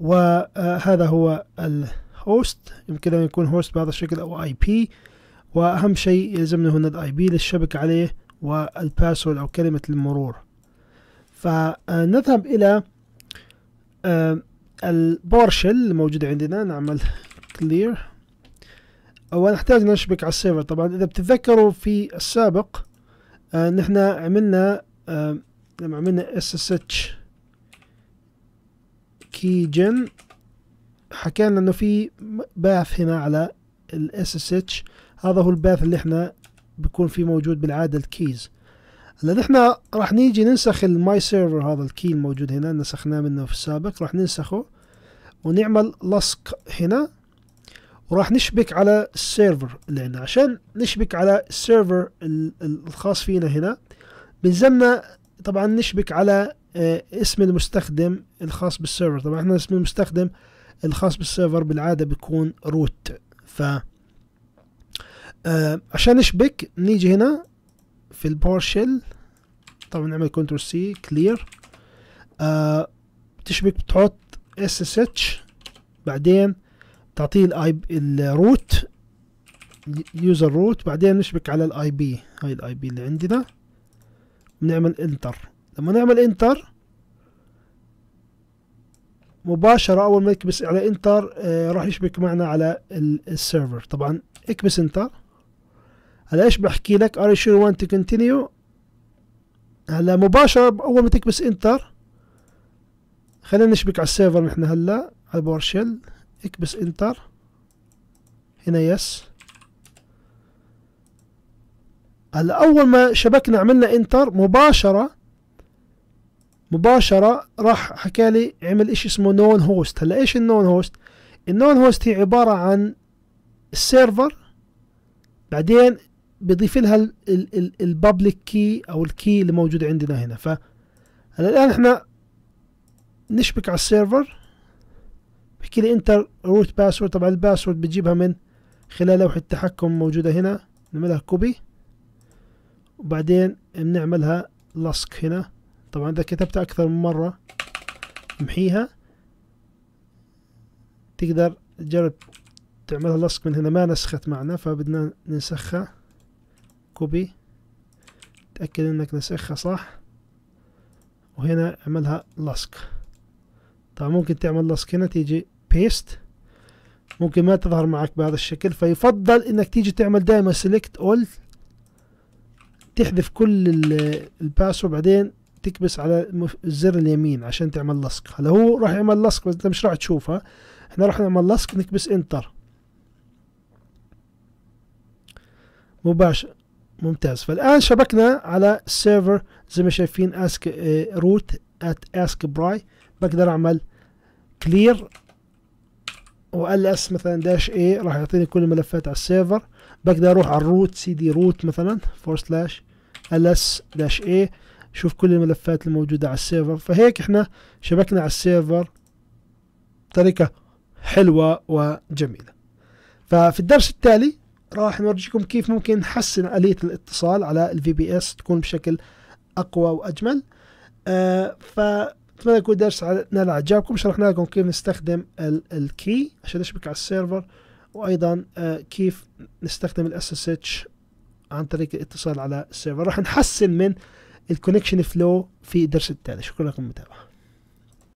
وهذا هو الهوست يمكن أن يكون هوست بهذا الشكل أو اي بي وأهم شيء يلزمنا هنا الاي بي للشبكة عليه والباسورد أو كلمة المرور فنذهب إلى آه، البورشل الموجودة عندنا نعمل كلير ونحتاج نشبك على السيرفر طبعا إذا بتتذكروا في السابق آه، نحن عملنا آه، لما عملنا SSH جن حكى لنا انه في باث هنا على الاس اس اتش هذا هو الباث اللي احنا بيكون فيه موجود بالعاده الكيز لان احنا راح نيجي ننسخ الماي سيرفر هذا الكي الموجود هنا نسخناه منه في السابق راح ننسخه ونعمل لصق هنا وراح نشبك على السيرفر اللي عندنا عشان نشبك على السيرفر الخاص فينا هنا بنزلنا طبعا نشبك على آه، اسم المستخدم الخاص بالسيرفر طبعا احنا اسم المستخدم الخاص بالسيرفر بالعادة بيكون روت ف آه، عشان نشبك نيجي هنا في البارشل طبعا نعمل كنترول سي كلير آه بتشبك بتحط اس اس اتش بعدين تعطيه الاي الروت يوزر روت بعدين نشبك على الاي بي هاي الاي بي اللي عندنا بنعمل انتر لما نعمل انتر مباشرة أول ما نكبس على انتر آه راح يشبك معنا على السيرفر طبعا اكبس انتر هلا ايش بحكي لك ار شو وان تو كونتينيو هلا مباشرة أول ما تكبس انتر خلينا نشبك على السيرفر نحن هلا على شيل اكبس انتر هنا يس هلا أول ما شبكنا عملنا انتر مباشرة مباشرة راح حكى لي عمل إشي اسمه نون هوست هلا إيش النون هوست النون هوست هي عبارة عن السيرفر بعدين بضيف لها البابليك كي او الكي اللي موجود عندنا هنا ف هلا الان احنا نشبك على السيرفر بحكي لي انتر روت باسورد طبعا الباسورد بتجيبها من خلال لوحة التحكم موجودة هنا نعملها كوبي وبعدين بنعملها لصق هنا طبعا اذا كتبتها اكثر من مرة امحيها تقدر تجرب تعملها لصق من هنا ما نسخت معنا فبدنا ننسخها كوبي تأكد انك نسخها صح وهنا اعملها لصق طبعا ممكن تعمل لصق هنا تيجي بيست ممكن ما تظهر معك بهذا الشكل فيفضل انك تيجي تعمل دائما سيلكت اول تحذف كل الباسورد بعدين تكبس على الزر اليمين عشان تعمل لصق هلا هو راح يعمل لصق بس انت مش راح تشوفها احنا راح نعمل لصق نكبس انتر مباشر ممتاز فالان شبكنا على السيرفر زي ما شايفين اسك روت ات اسك براي بقدر اعمل كلير وال اس مثلا داش اي راح يعطيني كل الملفات على السيرفر بقدر اروح على الروت سي دي روت مثلا فور سلاش ls داش اي شوف كل الملفات الموجودة على السيرفر فهيك احنا شبكنا على السيرفر بطريقة حلوة وجميلة ففي الدرس التالي راح نورجيكم كيف ممكن نحسن آلية الاتصال على الفي بي اس تكون بشكل أقوى وأجمل آه فأتمنى يكون الدرس نال إعجابكم شرحنا لكم كيف نستخدم الكي عشان نشبك على السيرفر وأيضا آه كيف نستخدم الاس اس اتش عن طريق الاتصال على السيرفر راح نحسن من الكونكشن فلو في درس التالي شكرا لكم المتابعه